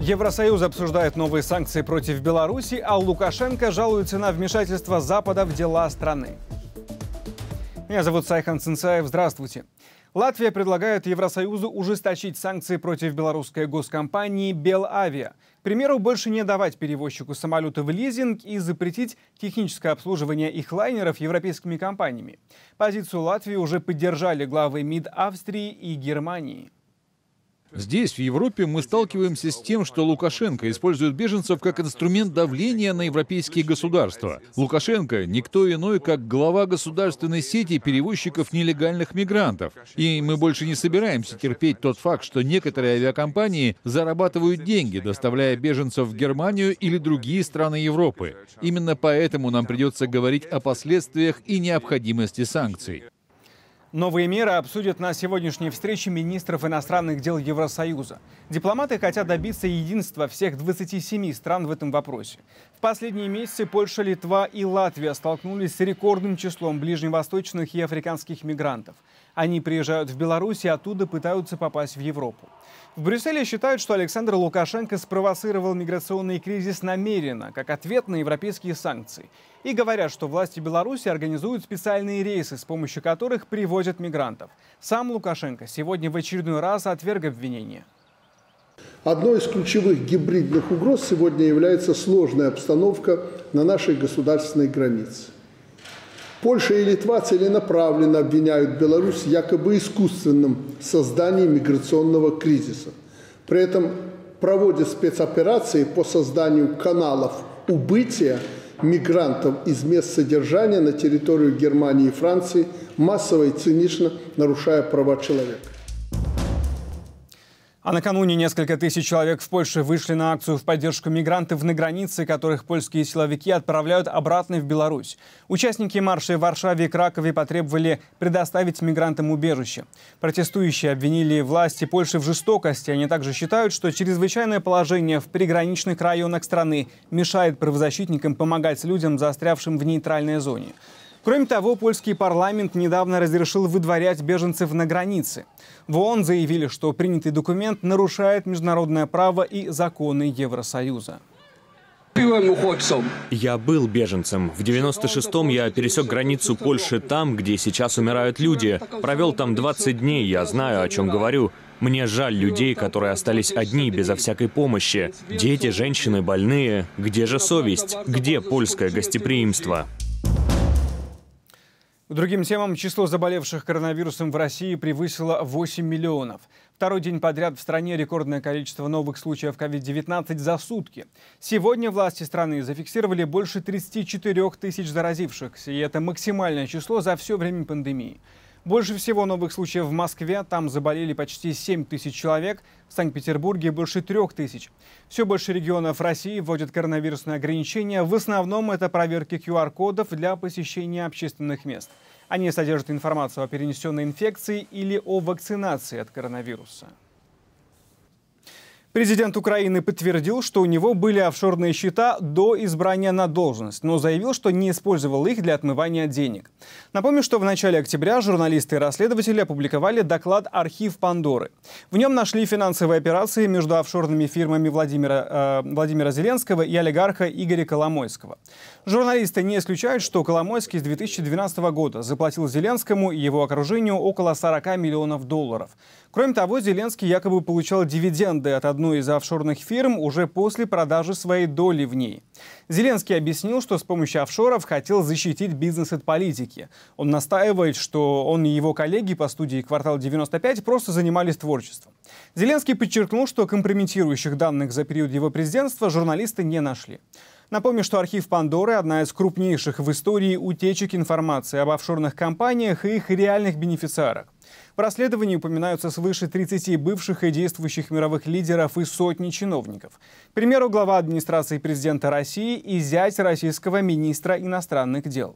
Евросоюз обсуждает новые санкции против Беларуси, а Лукашенко жалуется на вмешательство Запада в дела страны. Меня зовут Сайхан Цинцаев. Здравствуйте. Латвия предлагает Евросоюзу ужесточить санкции против белорусской госкомпании «Белавиа». К примеру, больше не давать перевозчику самолета в лизинг и запретить техническое обслуживание их лайнеров европейскими компаниями. Позицию Латвии уже поддержали главы МИД Австрии и Германии. Здесь, в Европе, мы сталкиваемся с тем, что Лукашенко использует беженцев как инструмент давления на европейские государства. Лукашенко — никто иной, как глава государственной сети перевозчиков нелегальных мигрантов. И мы больше не собираемся терпеть тот факт, что некоторые авиакомпании зарабатывают деньги, доставляя беженцев в Германию или другие страны Европы. Именно поэтому нам придется говорить о последствиях и необходимости санкций. Новые меры обсудят на сегодняшней встрече министров иностранных дел Евросоюза. Дипломаты хотят добиться единства всех 27 стран в этом вопросе. В последние месяцы Польша, Литва и Латвия столкнулись с рекордным числом ближневосточных и африканских мигрантов. Они приезжают в Беларусь и оттуда пытаются попасть в Европу. В Брюсселе считают, что Александр Лукашенко спровоцировал миграционный кризис намеренно, как ответ на европейские санкции. И говорят, что власти Беларуси организуют специальные рейсы, с помощью которых привозят мигрантов. Сам Лукашенко сегодня в очередной раз отверг обвинения. Одной из ключевых гибридных угроз сегодня является сложная обстановка на нашей государственной границе. Польша и Литва целенаправленно обвиняют Беларусь в якобы искусственном создании миграционного кризиса. При этом проводят спецоперации по созданию каналов убытия мигрантов из мест содержания на территорию Германии и Франции, массово и цинично нарушая права человека. А накануне несколько тысяч человек в Польше вышли на акцию в поддержку мигрантов на границе, которых польские силовики отправляют обратно в Беларусь. Участники марша в Варшаве и Кракове потребовали предоставить мигрантам убежище. Протестующие обвинили власти Польши в жестокости. Они также считают, что чрезвычайное положение в приграничных районах страны мешает правозащитникам помогать людям, застрявшим в нейтральной зоне. Кроме того, польский парламент недавно разрешил выдворять беженцев на границе. В ООН заявили, что принятый документ нарушает международное право и законы Евросоюза. Я был беженцем. В 96-м я пересек границу Польши там, где сейчас умирают люди. Провел там 20 дней, я знаю, о чем говорю. Мне жаль людей, которые остались одни, безо всякой помощи. Дети, женщины, больные. Где же совесть? Где польское гостеприимство? Другим темам число заболевших коронавирусом в России превысило 8 миллионов. Второй день подряд в стране рекордное количество новых случаев COVID-19 за сутки. Сегодня власти страны зафиксировали больше 34 тысяч заразившихся, и это максимальное число за все время пандемии. Больше всего новых случаев в Москве. Там заболели почти 7 тысяч человек. В Санкт-Петербурге больше 3 тысяч. Все больше регионов России вводят коронавирусные ограничения. В основном это проверки QR-кодов для посещения общественных мест. Они содержат информацию о перенесенной инфекции или о вакцинации от коронавируса. Президент Украины подтвердил, что у него были офшорные счета до избрания на должность, но заявил, что не использовал их для отмывания денег. Напомню, что в начале октября журналисты и расследователи опубликовали доклад «Архив Пандоры». В нем нашли финансовые операции между офшорными фирмами Владимира, э, Владимира Зеленского и олигарха Игоря Коломойского. Журналисты не исключают, что Коломойский с 2012 года заплатил Зеленскому и его окружению около 40 миллионов долларов. Кроме того, Зеленский якобы получал дивиденды от одной из офшорных фирм уже после продажи своей доли в ней. Зеленский объяснил, что с помощью офшоров хотел защитить бизнес от политики. Он настаивает, что он и его коллеги по студии «Квартал-95» просто занимались творчеством. Зеленский подчеркнул, что компрометирующих данных за период его президентства журналисты не нашли. Напомню, что архив Пандоры – одна из крупнейших в истории утечек информации об офшорных компаниях и их реальных бенефициарах. В расследовании упоминаются свыше 30 бывших и действующих мировых лидеров и сотни чиновников. К примеру, глава администрации президента России и зять российского министра иностранных дел.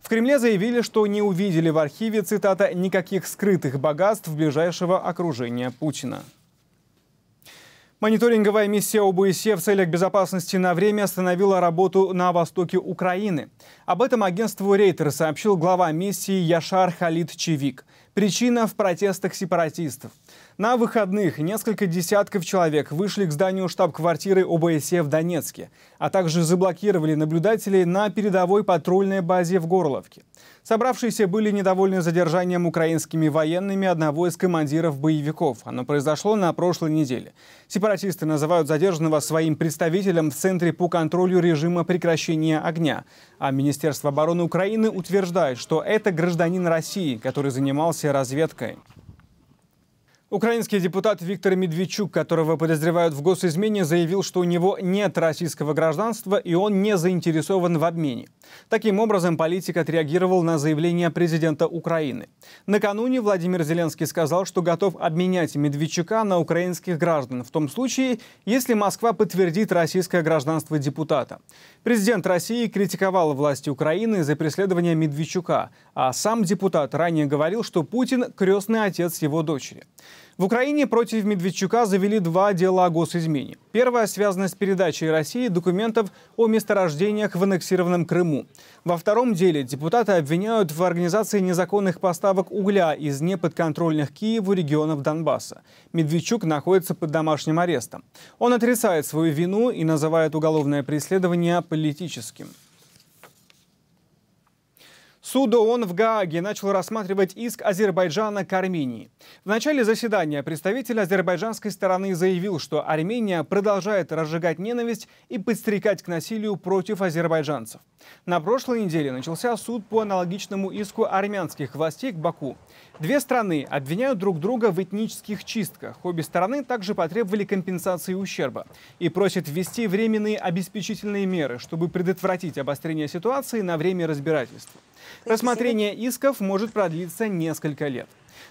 В Кремле заявили, что не увидели в архиве, цитата, «никаких скрытых богатств ближайшего окружения Путина». Мониторинговая миссия ОБСЕ в целях безопасности на время остановила работу на востоке Украины. Об этом агентству Рейтер сообщил глава миссии Яшар Халид Чевик – Причина в протестах сепаратистов. На выходных несколько десятков человек вышли к зданию штаб-квартиры ОБСЕ в Донецке, а также заблокировали наблюдателей на передовой патрульной базе в Горловке. Собравшиеся были недовольны задержанием украинскими военными одного из командиров боевиков. Оно произошло на прошлой неделе. Сепаратисты называют задержанного своим представителем в Центре по контролю режима прекращения огня. А Министерство обороны Украины утверждает, что это гражданин России, который занимался разведкой. Украинский депутат Виктор Медведчук, которого подозревают в госизмене, заявил, что у него нет российского гражданства и он не заинтересован в обмене. Таким образом, политик отреагировал на заявление президента Украины. Накануне Владимир Зеленский сказал, что готов обменять Медведчука на украинских граждан в том случае, если Москва подтвердит российское гражданство депутата. Президент России критиковал власти Украины за преследование Медведчука, а сам депутат ранее говорил, что Путин – крестный отец его дочери. В Украине против Медведчука завели два дела о госизмене. Первое связано с передачей России документов о месторождениях в аннексированном Крыму. Во втором деле депутаты обвиняют в организации незаконных поставок угля из неподконтрольных Киеву регионов Донбасса. Медведчук находится под домашним арестом. Он отрицает свою вину и называет уголовное преследование политическим. Суд ООН в Гааге начал рассматривать иск Азербайджана к Армении. В начале заседания представитель азербайджанской стороны заявил, что Армения продолжает разжигать ненависть и подстрекать к насилию против азербайджанцев. На прошлой неделе начался суд по аналогичному иску армянских властей к Баку. Две страны обвиняют друг друга в этнических чистках. Обе стороны также потребовали компенсации ущерба и просят ввести временные обеспечительные меры, чтобы предотвратить обострение ситуации на время разбирательства. Рассмотрение исков может продлиться несколько лет.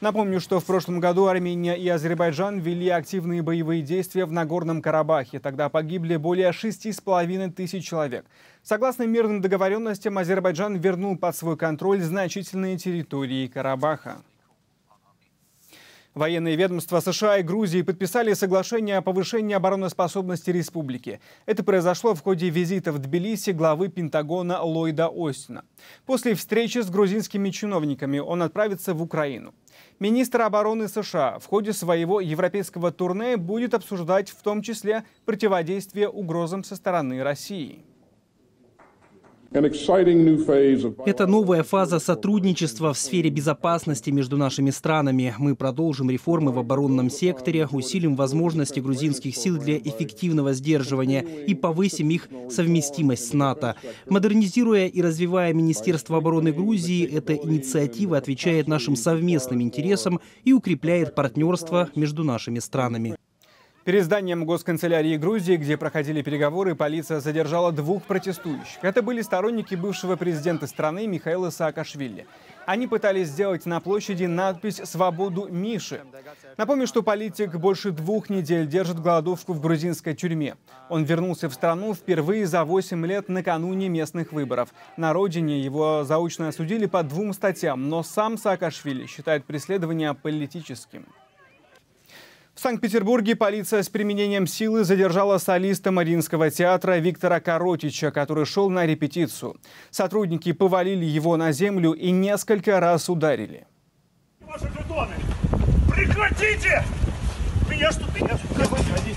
Напомню, что в прошлом году Армения и Азербайджан вели активные боевые действия в Нагорном Карабахе. Тогда погибли более 6,5 тысяч человек. Согласно мирным договоренностям, Азербайджан вернул под свой контроль значительные территории Карабаха. Военные ведомства США и Грузии подписали соглашение о повышении обороноспособности республики. Это произошло в ходе визита в Тбилиси главы Пентагона Ллойда Остина. После встречи с грузинскими чиновниками он отправится в Украину. Министр обороны США в ходе своего европейского турне будет обсуждать в том числе противодействие угрозам со стороны России. Это новая фаза сотрудничества в сфере безопасности между нашими странами. Мы продолжим реформы в оборонном секторе, усилим возможности грузинских сил для эффективного сдерживания и повысим их совместимость с НАТО. Модернизируя и развивая Министерство обороны Грузии, эта инициатива отвечает нашим совместным интересам и укрепляет партнерство между нашими странами. Перед зданием Госканцелярии Грузии, где проходили переговоры, полиция задержала двух протестующих. Это были сторонники бывшего президента страны Михаила Саакашвили. Они пытались сделать на площади надпись «Свободу Миши». Напомню, что политик больше двух недель держит голодовку в грузинской тюрьме. Он вернулся в страну впервые за 8 лет накануне местных выборов. На родине его заочно осудили по двум статьям, но сам Саакашвили считает преследование политическим. В Санкт-Петербурге полиция с применением силы задержала солиста Мариинского театра Виктора Коротича, который шел на репетицию. Сотрудники повалили его на землю и несколько раз ударили. Ваши жетоны! Прекратите! Меня что, меня сюда выходить?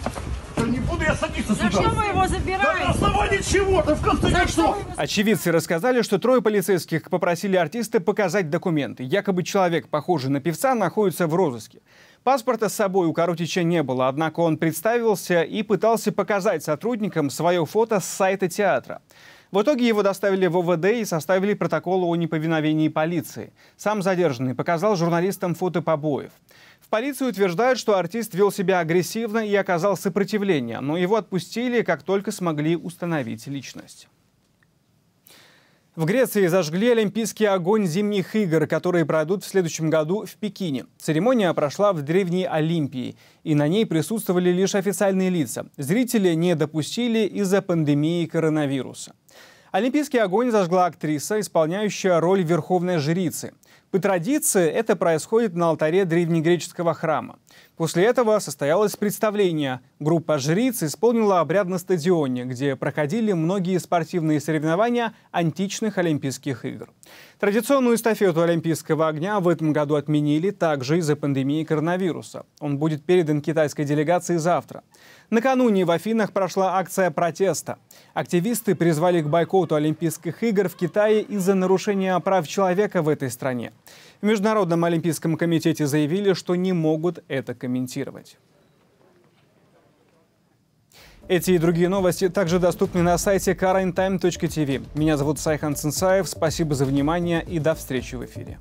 не буду я садиться Зачем сюда. Зачем вы его забираете? Да на основании чего? Да в конце Зачем Его... Очевидцы рассказали, что трое полицейских попросили артиста показать документы. Якобы человек, похожий на певца, находится в розыске. Паспорта с собой у Карутича не было, однако он представился и пытался показать сотрудникам свое фото с сайта театра. В итоге его доставили в ОВД и составили протокол о неповиновении полиции. Сам задержанный показал журналистам фото побоев. В полиции утверждают, что артист вел себя агрессивно и оказал сопротивление, но его отпустили, как только смогли установить личность. В Греции зажгли Олимпийский огонь зимних игр, которые пройдут в следующем году в Пекине. Церемония прошла в Древней Олимпии, и на ней присутствовали лишь официальные лица. Зрители не допустили из-за пандемии коронавируса. Олимпийский огонь зажгла актриса, исполняющая роль верховной жрицы. По традиции это происходит на алтаре древнегреческого храма. После этого состоялось представление. Группа жриц исполнила обряд на стадионе, где проходили многие спортивные соревнования античных Олимпийских игр. Традиционную эстафету Олимпийского огня в этом году отменили также из-за пандемии коронавируса. Он будет передан китайской делегации завтра. Накануне в Афинах прошла акция протеста. Активисты призвали к бойкоту Олимпийских игр в Китае из-за нарушения прав человека в этой стране. В Международном олимпийском комитете заявили, что не могут это комментировать. Эти и другие новости также доступны на сайте currenttime.tv. Меня зовут Сайхан Цинсаев. Спасибо за внимание и до встречи в эфире.